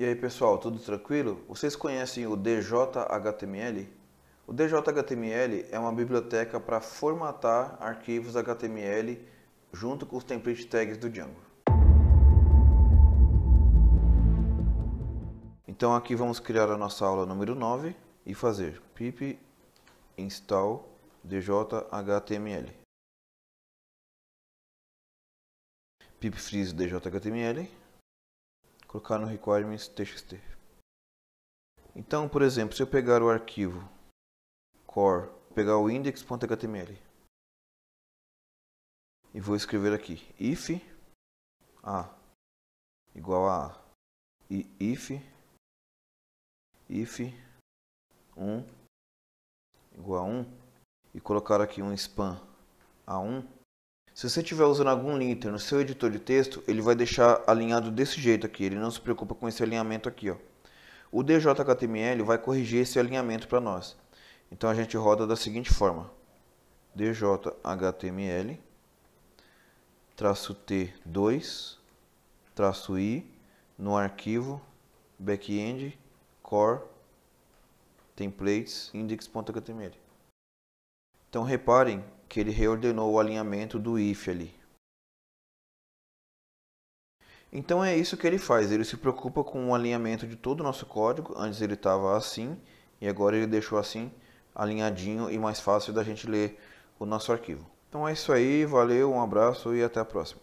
E aí pessoal, tudo tranquilo? Vocês conhecem o DJHTML? O DJHTML é uma biblioteca para formatar arquivos HTML junto com os template tags do Django. Então aqui vamos criar a nossa aula número 9 e fazer pip install djhtml pip freeze djhtml colocar no requirements.txt. Então, por exemplo, se eu pegar o arquivo core, pegar o index.html e vou escrever aqui if a igual a, a e if if 1 igual a 1 e colocar aqui um span a1 se você estiver usando algum linter no seu editor de texto, ele vai deixar alinhado desse jeito aqui, ele não se preocupa com esse alinhamento aqui. Ó. O DJHTML vai corrigir esse alinhamento para nós. Então a gente roda da seguinte forma, DJHTML, traço T2, traço I, no arquivo, backend, core, templates, index.html. Então reparem que ele reordenou o alinhamento do if ali. Então é isso que ele faz, ele se preocupa com o alinhamento de todo o nosso código, antes ele estava assim e agora ele deixou assim alinhadinho e mais fácil da gente ler o nosso arquivo. Então é isso aí, valeu, um abraço e até a próxima.